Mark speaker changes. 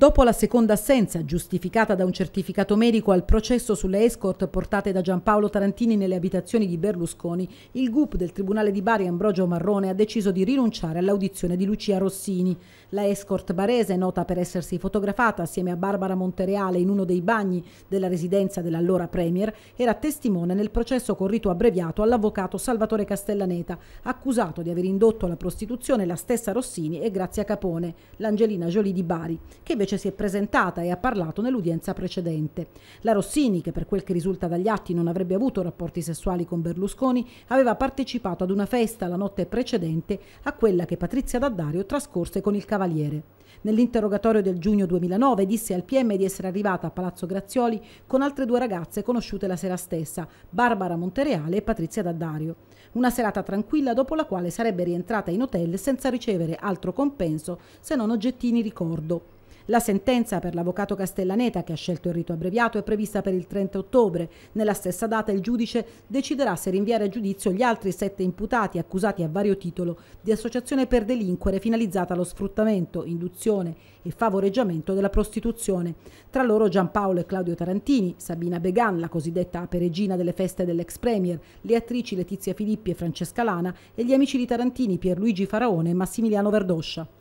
Speaker 1: Dopo la seconda assenza, giustificata da un certificato medico al processo sulle escort portate da Giampaolo Tarantini nelle abitazioni di Berlusconi, il GUP del Tribunale di Bari Ambrogio Marrone ha deciso di rinunciare all'audizione di Lucia Rossini. La escort barese, nota per essersi fotografata assieme a Barbara Montereale in uno dei bagni della residenza dell'allora Premier, era testimone nel processo con rito abbreviato all'avvocato Salvatore Castellaneta, accusato di aver indotto alla prostituzione la stessa Rossini e Grazia Capone, l'Angelina Jolie di Bari, che invece invece si è presentata e ha parlato nell'udienza precedente. La Rossini, che per quel che risulta dagli atti non avrebbe avuto rapporti sessuali con Berlusconi, aveva partecipato ad una festa la notte precedente a quella che Patrizia Daddario trascorse con il Cavaliere. Nell'interrogatorio del giugno 2009 disse al PM di essere arrivata a Palazzo Grazioli con altre due ragazze conosciute la sera stessa, Barbara Montereale e Patrizia Daddario. Una serata tranquilla dopo la quale sarebbe rientrata in hotel senza ricevere altro compenso se non oggettini ricordo. La sentenza per l'avvocato Castellaneta, che ha scelto il rito abbreviato, è prevista per il 30 ottobre. Nella stessa data il giudice deciderà se rinviare a giudizio gli altri sette imputati accusati a vario titolo di associazione per delinquere finalizzata allo sfruttamento, induzione e favoreggiamento della prostituzione. Tra loro Giampaolo e Claudio Tarantini, Sabina Began, la cosiddetta peregina delle feste dell'ex premier, le attrici Letizia Filippi e Francesca Lana e gli amici di Tarantini Pierluigi Faraone e Massimiliano Verdoscia.